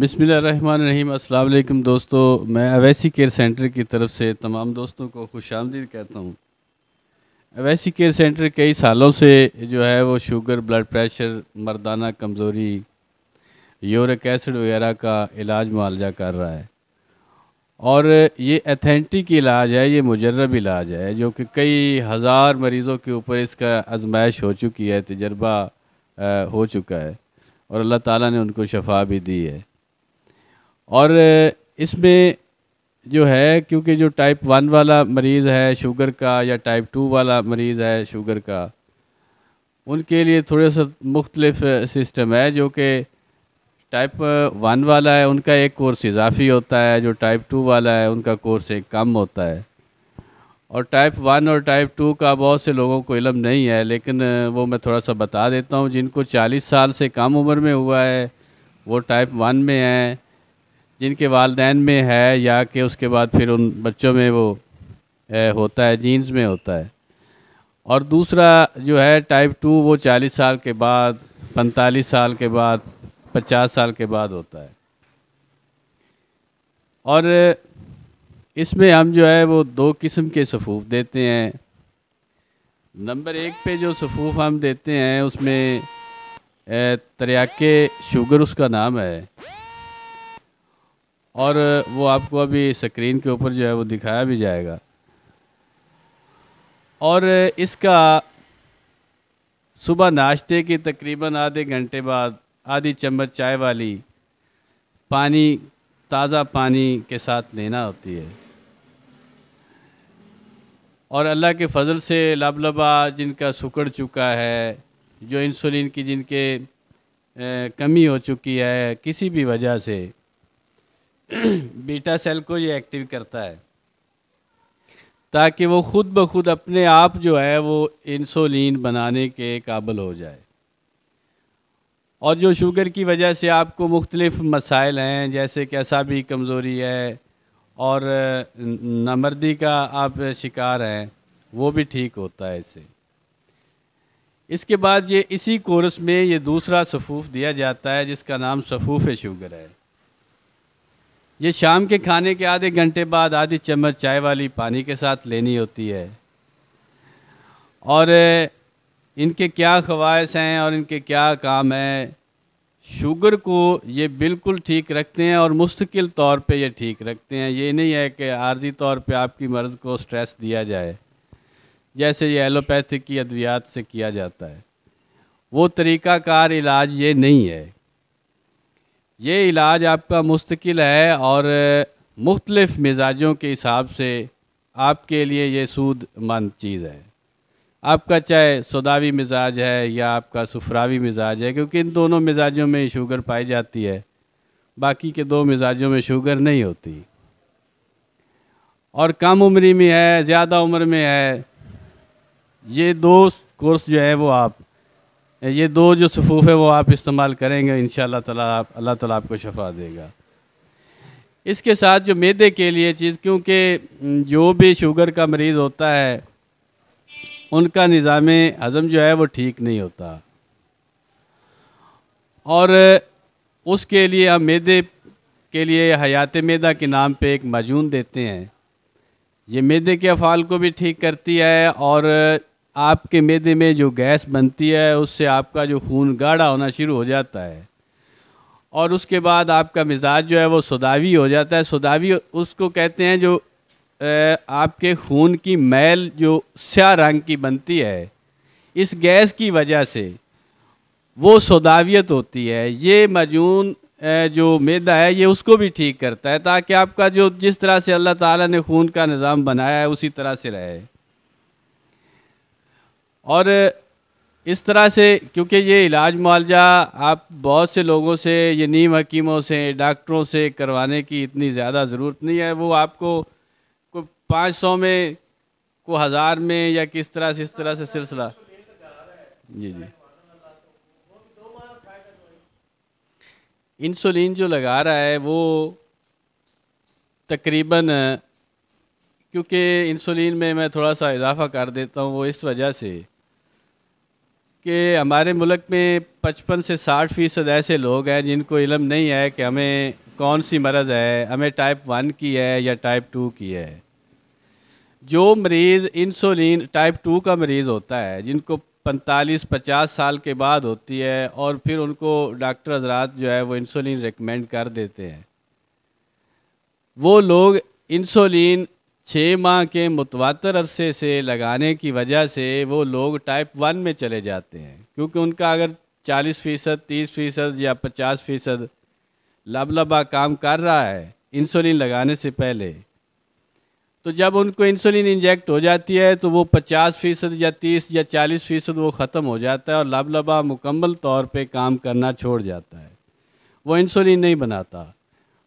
बिसमीम अलकुम दोस्तों मैं अवैसी केयर सेंटर की तरफ से तमाम दोस्तों को खुश आमदीद कहता हूँ अवैसी केयर सेंटर कई सालों से जो है वो शुगर ब्लड प्रेशर मर्दाना कमज़ोरी यूरिक एसिड वगैरह का इलाज मुआलजा कर रहा है और ये अथेंटिक इलाज है ये मुजरब इलाज है जो कि कई हज़ार मरीज़ों के ऊपर इसका आजमाइश हो चुकी है तजर्बा हो चुका है और अल्लाह ताला ने उनको शफा भी दी है और इसमें जो है क्योंकि जो टाइप वन वाला मरीज़ है शुगर का या टाइप टू वाला मरीज़ है शुगर का उनके लिए थोड़े सा मुख्तलफ सिस्टम है जो कि टाइप वन वाला है उनका एक कोर्स इजाफी होता है जो टाइप टू वाला है उनका कोर्स एक कम होता है और टाइप वन और टाइप टू का बहुत से लोगों को इलम नहीं है लेकिन वो मैं थोड़ा सा बता देता हूँ जिनको चालीस साल से कम उम्र में हुआ है वो टाइप वन में हैं जिनके वालदेन में है या कि उसके बाद फिर उन बच्चों में वो ए, होता है जीन्स में होता है और दूसरा जो है टाइप टू वो चालीस साल के बाद पैंतालीस साल के बाद पचास साल के बाद होता है और इसमें हम जो है वो दो किस्म के सफूफ देते हैं नंबर एक पे जो सफूफ हम देते हैं उसमें तरियाके शुगर उसका नाम है और वो आपको अभी स्क्रीन के ऊपर जो है वो दिखाया भी जाएगा और इसका सुबह नाश्ते के तकरीबन आधे घंटे बाद आधी चम्मच चाय वाली पानी ताज़ा पानी के साथ लेना होती है और अल्लाह के फजल से लबलबा जिनका सुकड़ चुका है जो इंसुलिन की जिनके कमी हो चुकी है किसी भी वजह से बीटा सेल को ये एक्टिव करता है ताकि वो खुद ब खुद अपने आप जो है वो इंसुलिन बनाने के काबिल हो जाए और जो शुगर की वजह से आपको मुख्तलिफ मसाइल हैं जैसे कि असाबी कमज़ोरी है और नमर्दी का आप शिकार हैं वो भी ठीक होता है इसे इसके बाद ये इसी कोर्स में ये दूसरा सफूफ दिया जाता है जिसका नाम सफूफ शुगर है ये शाम के खाने के आधे घंटे बाद आधी चम्मच चाय वाली पानी के साथ लेनी होती है और इनके क्या ख्वाहिश हैं और इनके क्या काम हैं शुगर को ये बिल्कुल ठीक रखते हैं और मुस्तकिल तौर पे ये ठीक रखते हैं ये नहीं है कि आर्जी तौर पे आपकी मर्ज़ को स्ट्रेस दिया जाए जैसे ये एलोपैथिक की अद्वियात से किया जाता है वो तरीक़ाकार इलाज ये नहीं है ये इलाज आपका मुस्तकिल है और मुख्तलफ़ मिजाजों के हिसाब से आपके लिए ये सूदमंद चीज़ है आपका चाहे सदावी मिजाज है या आपका सफरावी मिजाज है क्योंकि इन दोनों मिजाजों में शुगर पाई जाती है बाकी के दो मिजाजों में शुगर नहीं होती और कम उम्री में है ज़्यादा उम्र में है ये दो कोर्स जो है वो आप ये दो जो सफ़ूफ़ है वो आप इस्तेमाल करेंगे इन ताला आप अल्लाह ताला आपको शफा देगा इसके साथ जो मैदे के लिए चीज़ क्योंकि जो भी शुगर का मरीज़ होता है उनका निज़ाम हज़म जो है वो ठीक नहीं होता और उसके लिए हम मैदे के लिए हयात मैदा के नाम पे एक मजून देते हैं ये मैदे के अफ़ाल को भी ठीक करती है और आपके मैदे में जो गैस बनती है उससे आपका जो खून गाढ़ा होना शुरू हो जाता है और उसके बाद आपका मिजाज जो है वो सदावी हो जाता है सदावी उसको कहते हैं जो आपके खून की मैल जो स्या रंग की बनती है इस गैस की वजह से वो सदावियत होती है ये मजून जो मैदा है ये उसको भी ठीक करता है ताकि आपका जो जिस तरह से अल्लाह ताला ने खून का निज़ाम बनाया है उसी तरह से रहे और इस तरह से क्योंकि ये इलाज मुआवजा आप बहुत से लोगों से ये नीम हकीमों से डॉक्टरों से करवाने की इतनी ज़्यादा ज़रूरत नहीं है वो आपको को पाँच सौ में को हज़ार में या किस तरह से इस तरह से सिलसिला जी जी इंसुलिन जो लगा रहा है वो तकरीबन क्योंकि इंसुलिन में मैं थोड़ा सा इजाफ़ा कर देता हूँ वो इस वजह से कि हमारे मुल्क में 55 से 60 फ़ीसद ऐसे लोग हैं जिनको इलम नहीं है कि हमें कौन सी मरज़ है हमें टाइप वन की है या टाइप टू की है जो मरीज़ इंसुलिन टाइप टू का मरीज़ होता है जिनको 45-50 साल के बाद होती है और फिर उनको डॉक्टर हजरात जो है वो इंसुलिन रिकमेंड कर देते हैं वो लोग इंसुलिन छः माह के मुतवातर अरसे से लगाने की वजह से वो लोग टाइप वन में चले जाते हैं क्योंकि उनका अगर चालीस फ़ीसद तीस फ़ीसद या पचास फ़ीसद लबलबा काम कर रहा है इंसुलिन लगाने से पहले तो जब उनको इंसुलिन इंजेक्ट हो जाती है तो वो पचास फ़ीसद या तीस या चालीस फ़ीसद वो ख़त्म हो जाता है और लबलबा मुकम्मल तौर पे काम करना छोड़ जाता है वो इंसुलिन नहीं बनाता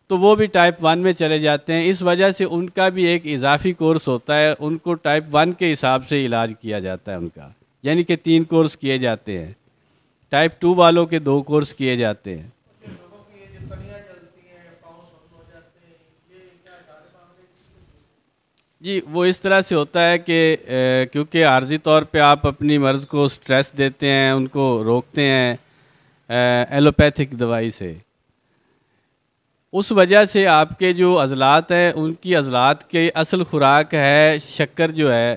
तो वो भी टाइप वन में चले जाते हैं इस वजह से उनका भी एक इजाफी कोर्स होता है उनको टाइप वन के हिसाब से इलाज किया जाता है उनका यानी कि तीन कोर्स किए जाते हैं टाइप टू वालों के दो कोर्स किए जाते हैं जी वो इस तरह से होता है कि क्योंकि आर्जी तौर पे आप अपनी मर्ज़ को स्ट्रेस देते हैं उनको रोकते हैं एलोपैथिक दवाई से उस वजह से आपके जो अजलात हैं उनकी अजलात के असल खुराक है शक्कर जो है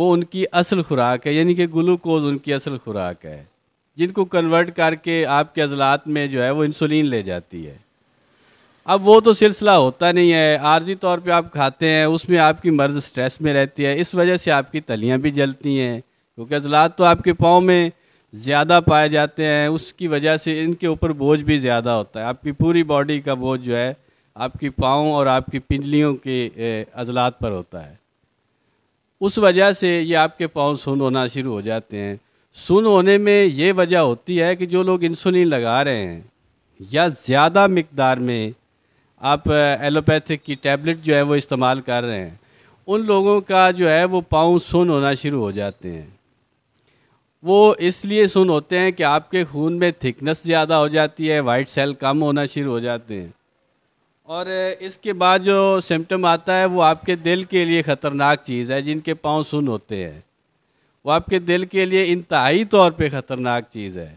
वो उनकी असल खुराक है यानी कि ग्लूकोज उनकी असल खुराक है जिनको कन्वर्ट करके आपके अजलात में जो है वो इंसुलिन ले जाती है अब वो तो सिलसिला होता नहीं है आर्जी तौर पे आप खाते हैं उसमें आपकी मर्ज स्ट्रेस में रहती है इस वजह से आपकी तलियां भी जलती हैं क्योंकि अजलात तो आपके पाँव में ज़्यादा पाए जाते हैं उसकी वजह से इनके ऊपर बोझ भी ज़्यादा होता है आपकी पूरी बॉडी का बोझ जो है आपकी पाँव और आपकी पिंजलियों के अजलात पर होता है उस वजह से ये आपके पाँव सुन होना शुरू हो जाते हैं सुन होने में ये वजह होती है कि जो लोग इंसुलिन लगा रहे हैं या ज़्यादा मकदार में आप एलोपैथिक की टैबलेट जो है वो इस्तेमाल कर रहे हैं उन लोगों का जो है वो पाँव सुन होना शुरू हो जाते हैं वो इसलिए सुन होते हैं कि आपके खून में थिकनेस ज़्यादा हो जाती है वाइट सेल कम होना शुरू हो जाते हैं और इसके बाद जो सिम्टम आता है वो आपके दिल के लिए ख़तरनाक चीज़ है जिनके पाँव सुन होते हैं वो आपके दिल के लिए इंतहाई तौर पे ख़तरनाक चीज़ है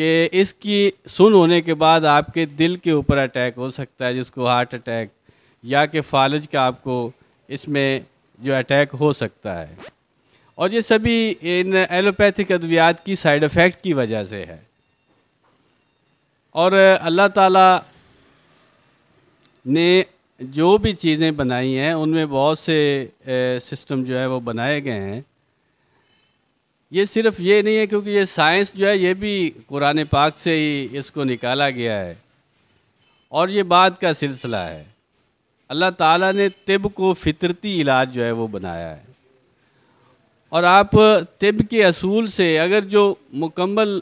कि इसकी सुन होने के बाद आपके दिल के ऊपर अटैक हो सकता है जिसको हार्ट अटैक या कि फालज का आपको इसमें जो अटैक हो सकता है और ये सभी इन एलोपैथिक अद्वियात की साइड इफ़ेक्ट की वजह से है और अल्लाह ताला ने जो भी चीज़ें बनाई हैं उनमें बहुत से सिस्टम जो है वो बनाए गए हैं ये सिर्फ ये नहीं है क्योंकि ये साइंस जो है ये भी कुरान पाक से ही इसको निकाला गया है और ये बात का सिलसिला है अल्लाह ताला ने तिब को फितरती इलाज जो है वो बनाया है और आप तिब के असूल से अगर जो मुकम्मल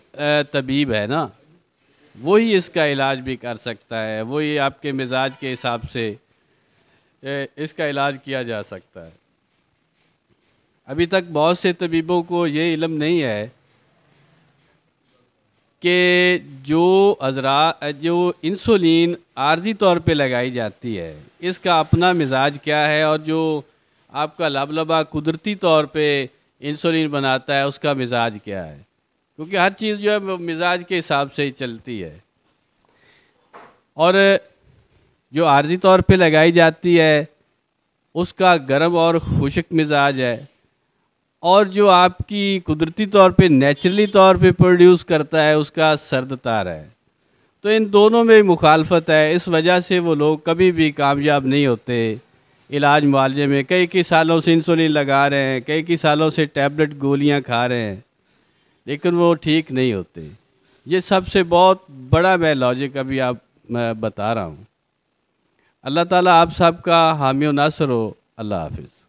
तबीब है ना वही इसका इलाज भी कर सकता है वही आपके मिजाज के हिसाब से इसका इलाज किया जा सकता है अभी तक बहुत से तबीबों को ये इलम नहीं है कि जो अजरा जो इंसुलिन आर्जी तौर पे लगाई जाती है इसका अपना मिजाज क्या है और जो आपका लबलबा कुदरती तौर पे इंसुलिन बनाता है उसका मिजाज क्या है क्योंकि हर चीज़ जो है मिजाज के हिसाब से ही चलती है और जो आर्जी तौर पे लगाई जाती है उसका गर्म और खुशक मिजाज है और जो आपकी कुदरती तौर पे नेचुरली तौर पे प्रोड्यूस करता है उसका सर्द तार है तो इन दोनों में मुखालफत है इस वजह से वो लोग कभी भी कामयाब नहीं होते इलाज मुआवजे में कई कई सालों से इंसुलिन लगा रहे हैं कई कई सालों से टैबलेट गोलियां खा रहे हैं लेकिन वो ठीक नहीं होते ये सबसे बहुत बड़ा मैं लॉजिक अभी आप मैं बता रहा हूँ अल्लाह ताला आप सबका हामी नासर हो अल्लाह हाफिज़